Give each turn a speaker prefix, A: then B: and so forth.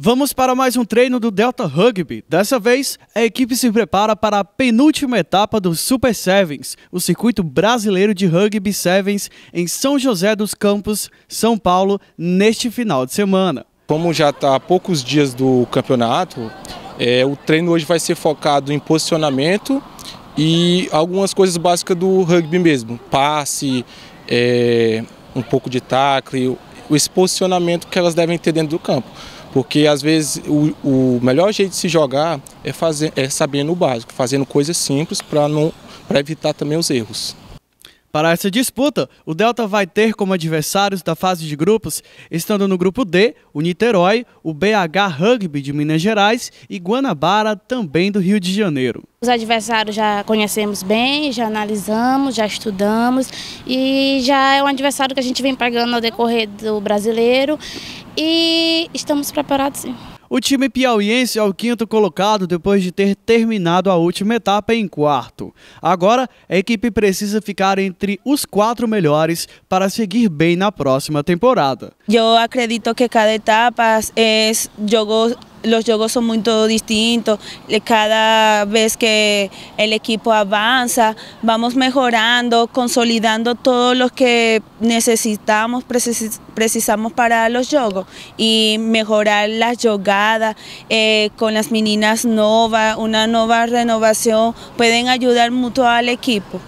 A: Vamos para mais um treino do Delta Rugby. Dessa vez, a equipe se prepara para a penúltima etapa do Super Sevens, o circuito brasileiro de rugby sevens em
B: São José dos Campos, São Paulo, neste final de semana. Como já está há poucos dias do campeonato, é, o treino hoje vai ser focado em posicionamento e algumas coisas básicas do rugby mesmo, passe, é, um pouco de tackle, o posicionamento que elas devem ter dentro do campo. Porque às vezes o, o melhor jeito de se jogar é, fazer, é sabendo o básico, fazendo coisas simples para evitar também os erros. Para essa disputa, o Delta
A: vai ter como adversários da fase de grupos, estando no grupo D, o Niterói, o BH Rugby de Minas Gerais e Guanabara, também do Rio de Janeiro.
C: Os adversários já conhecemos bem, já analisamos, já estudamos e já é um adversário que a gente vem pagando ao decorrer do brasileiro e estamos preparados
A: sim. O time piauiense é o quinto colocado depois de ter terminado a última etapa em quarto. Agora, a equipe precisa ficar entre os quatro melhores para seguir bem na próxima temporada.
D: Eu acredito que cada etapa é, jogo los juegos son muy distintos, cada vez que el equipo avanza, vamos mejorando, consolidando todo lo que necesitamos, precisamos para los juegos y mejorar las jugadas eh, con las meninas nuevas, una nueva renovación, pueden ayudar mucho al equipo.